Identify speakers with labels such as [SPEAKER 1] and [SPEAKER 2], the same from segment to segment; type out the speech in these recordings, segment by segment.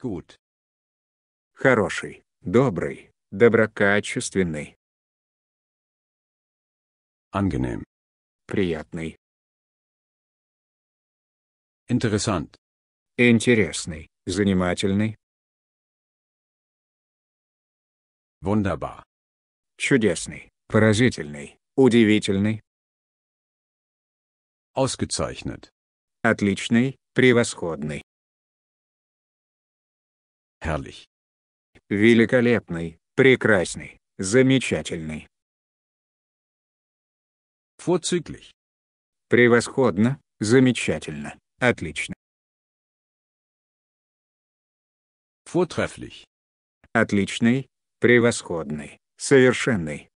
[SPEAKER 1] Good. Хороший, добрый, доброкачественный. Angenehm. Приятный. Interessant. Интересный, занимательный. Wunderbar. Чудесный, поразительный, удивительный. Ausgezeichnet. Отличный, превосходный. Herrlich. Великолепный, прекрасный, замечательный. Vorzüglich. Превосходно, замечательно, отлично. Vortrefflich. Отличный, превосходный, совершенный.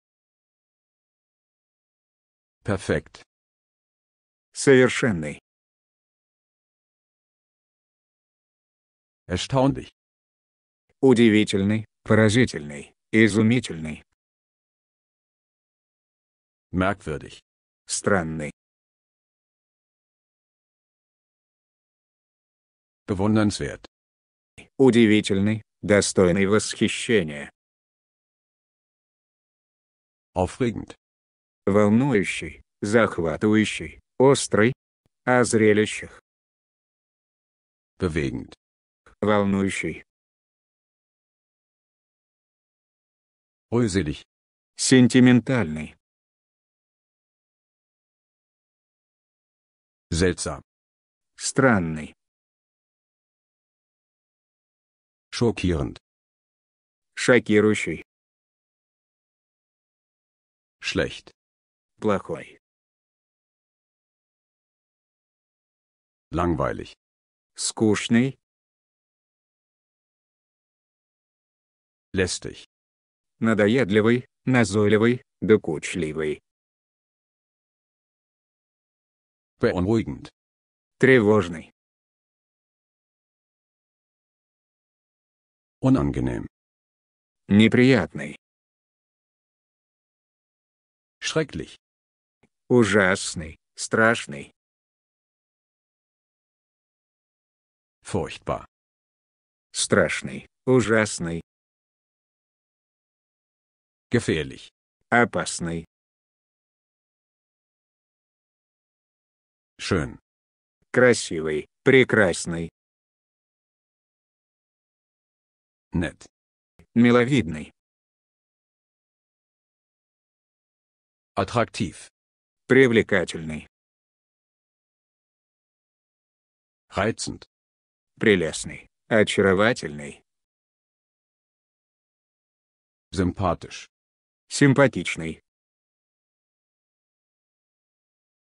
[SPEAKER 1] Perfekt. Совершенный. Erstaunlich. Удивительный, поразительный, изумительный. Merkwürdig. Странный. Bewundernswert. Удивительный, достойный восхищения. Aufregend. Волнующий, захватывающий, острый. О зрелищах. Bewegend. Волнующий, Рюзелей. Сентиментальный. Зельца. Странный. Шокирунд. Шокирующий. Schlecht. Плохой. Langweilig. Скучный. Lästig надоедливый, назойливый, докучливый. Beunruhigend. Тревожный. Unangenehm. Неприятный. Schrecklich. Ужасный, страшный. Furchtbar. Страшный, ужасный, Gefährlich. Опасный. Schön. Красивый, прекрасный. Нет. Миловидный. Аттрактив. Привлекательный. Reizend. Прелестный. Очаровательный. Sympathisch. Симпатичный.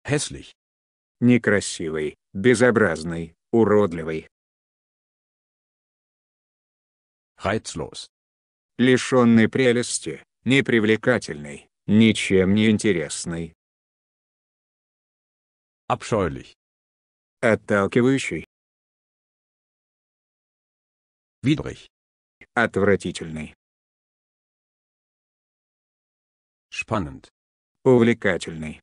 [SPEAKER 1] Hässlich. Некрасивый, безобразный, уродливый. Reizlos. Лишенный прелести, непривлекательный, ничем не интересный. Abscheulich. Отталкивающий. Widrig. Отвратительный. Spannend. Увлекательный.